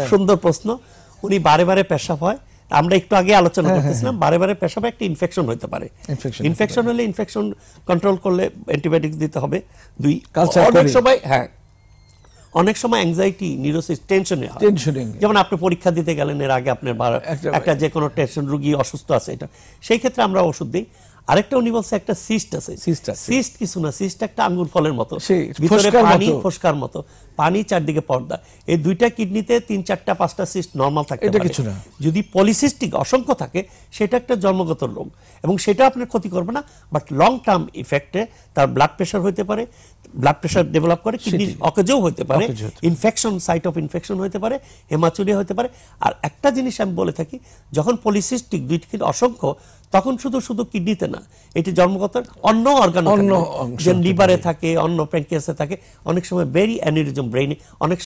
সুন্দর আমরা একটু আগে আলোচনা হ্যাঁ, হ্যাঁ, করতেছিলাম হ্যাঁ। বারে বারে পেশাবে একটা ইনফেকশন হতে পারে ইনফেকশন হলে ইনফেকশন কন্ট্রোল করলে অ্যান্টিবায়োটিক্স দিতে হবে দুই অনেক সময় হ্যাঁ অনেক সময় অ্যাংজাইটি নিউরোসিস টেনশনে যেমন আপনি পরীক্ষা দিতে গেলেন এর আগে আপনার একটা যে কোনো টেনশন রুগী অসুস্থ আছে এটা সেই ক্ষেত্রে আমরা ওষুধ দিই আরেকটা উনি বলছে একটা সিস্ট আছে সিস্ট কিছু না সিস্ট একটা আঙ্গুর ফলের মতো ভিতরে পানি ফসকার মতো পানি চারদিকে পর্দা এই দুইটা কিডনিতে তিন চারটা পাঁচটা সিস্ট নর্মাল থাকে এটা কিছু না যদি পলিসিস্টিক অসংখ্য থাকে সেটা একটা জন্মগত রোগ এবং সেটা আপনার ক্ষতি করবে না বাট লং টার্ম ইফেক্টে তার ব্লাড প্রেশার হতে পারে ব্লাড প্রেশার ডেভেলপ করে কিডনি অকেজও হতে পারে ইনফেকশন সাইট অফ ইনফেকশন হতে পারে হেমাচুরিয়া হতে পারে আর একটা জিনিস আমি বলে থাকি যখন পলিসিস্টিক দুই অসংখ্য তখন শুধু শুধু কিডনিতে না এটি জন্মগত অন্য অর্গান অন্য লিভারে থাকে অন্য প্যাঙ্কিয়াসে থাকে অনেক সময় বেরি অ্যানিরিজম ব্রেইনে অনেক